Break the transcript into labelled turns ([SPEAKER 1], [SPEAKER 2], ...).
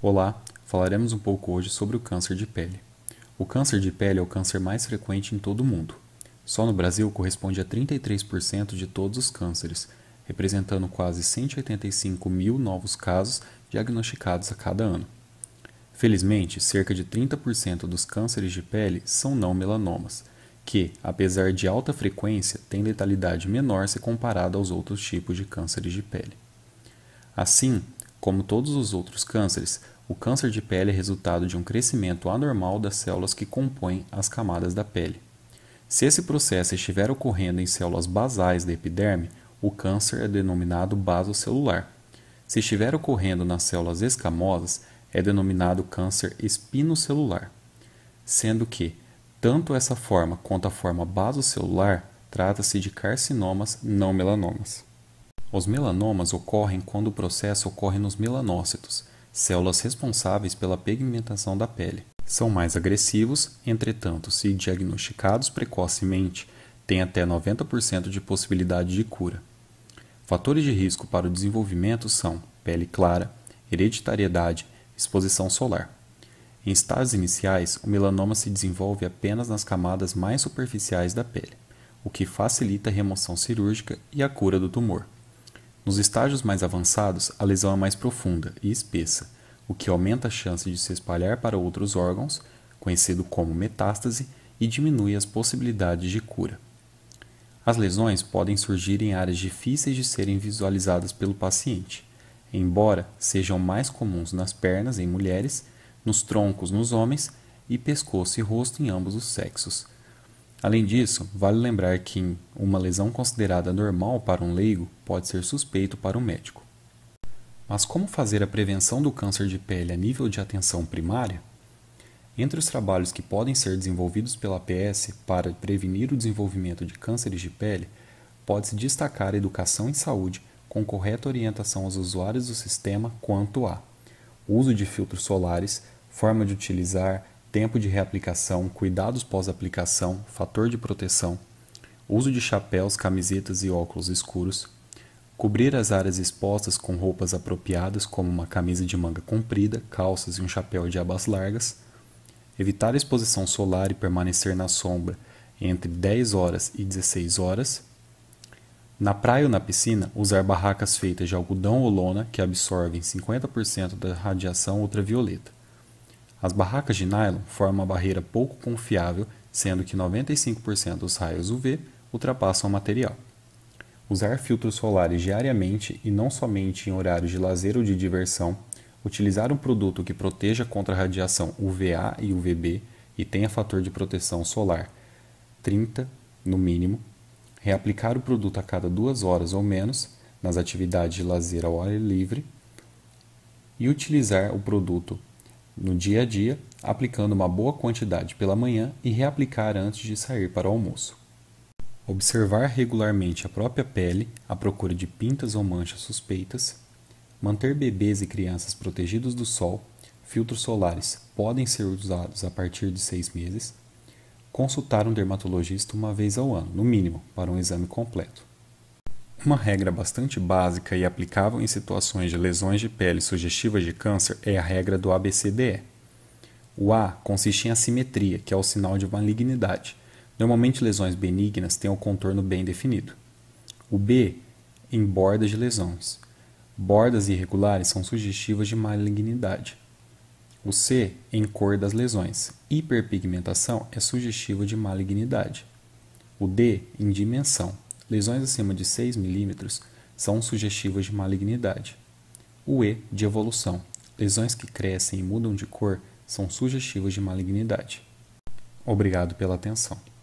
[SPEAKER 1] Olá, falaremos um pouco hoje sobre o câncer de pele. O câncer de pele é o câncer mais frequente em todo o mundo. Só no Brasil corresponde a 33% de todos os cânceres, representando quase 185 mil novos casos diagnosticados a cada ano. Felizmente, cerca de 30% dos cânceres de pele são não melanomas, que, apesar de alta frequência, têm letalidade menor se comparada aos outros tipos de cânceres de pele. Assim, como todos os outros cânceres, o câncer de pele é resultado de um crescimento anormal das células que compõem as camadas da pele. Se esse processo estiver ocorrendo em células basais da epiderme, o câncer é denominado basocelular. Se estiver ocorrendo nas células escamosas, é denominado câncer espinocelular. Sendo que, tanto essa forma quanto a forma basocelular, trata-se de carcinomas não melanomas. Os melanomas ocorrem quando o processo ocorre nos melanócitos, células responsáveis pela pigmentação da pele. São mais agressivos, entretanto, se diagnosticados precocemente, têm até 90% de possibilidade de cura. Fatores de risco para o desenvolvimento são pele clara, hereditariedade, exposição solar. Em estágios iniciais, o melanoma se desenvolve apenas nas camadas mais superficiais da pele, o que facilita a remoção cirúrgica e a cura do tumor. Nos estágios mais avançados, a lesão é mais profunda e espessa, o que aumenta a chance de se espalhar para outros órgãos, conhecido como metástase, e diminui as possibilidades de cura. As lesões podem surgir em áreas difíceis de serem visualizadas pelo paciente, embora sejam mais comuns nas pernas em mulheres, nos troncos nos homens e pescoço e rosto em ambos os sexos Além disso, vale lembrar que uma lesão considerada normal para um leigo pode ser suspeito para um médico. Mas como fazer a prevenção do câncer de pele a nível de atenção primária? Entre os trabalhos que podem ser desenvolvidos pela PS para prevenir o desenvolvimento de cânceres de pele, pode-se destacar a educação em saúde com correta orientação aos usuários do sistema quanto a uso de filtros solares, forma de utilizar, tempo de reaplicação, cuidados pós-aplicação, fator de proteção, uso de chapéus, camisetas e óculos escuros, cobrir as áreas expostas com roupas apropriadas, como uma camisa de manga comprida, calças e um chapéu de abas largas, evitar exposição solar e permanecer na sombra entre 10 horas e 16 horas. Na praia ou na piscina, usar barracas feitas de algodão ou lona que absorvem 50% da radiação ultravioleta. As barracas de nylon formam uma barreira pouco confiável, sendo que 95% dos raios UV ultrapassam o material. Usar filtros solares diariamente e não somente em horários de lazer ou de diversão. Utilizar um produto que proteja contra a radiação UVA e UVB e tenha fator de proteção solar 30 no mínimo. Reaplicar o produto a cada duas horas ou menos nas atividades de lazer ao ar livre. E utilizar o produto no dia a dia, aplicando uma boa quantidade pela manhã e reaplicar antes de sair para o almoço. Observar regularmente a própria pele à procura de pintas ou manchas suspeitas. Manter bebês e crianças protegidos do sol. Filtros solares podem ser usados a partir de seis meses. Consultar um dermatologista uma vez ao ano, no mínimo, para um exame completo. Uma regra bastante básica e aplicável em situações de lesões de pele sugestivas de câncer é a regra do ABCDE. O A consiste em assimetria, que é o sinal de malignidade. Normalmente, lesões benignas têm um contorno bem definido. O B, em bordas de lesões. Bordas irregulares são sugestivas de malignidade. O C, em cor das lesões. Hiperpigmentação é sugestiva de malignidade. O D, em dimensão lesões acima de 6 milímetros são sugestivas de malignidade. O E de evolução. Lesões que crescem e mudam de cor são sugestivas de malignidade. Obrigado pela atenção.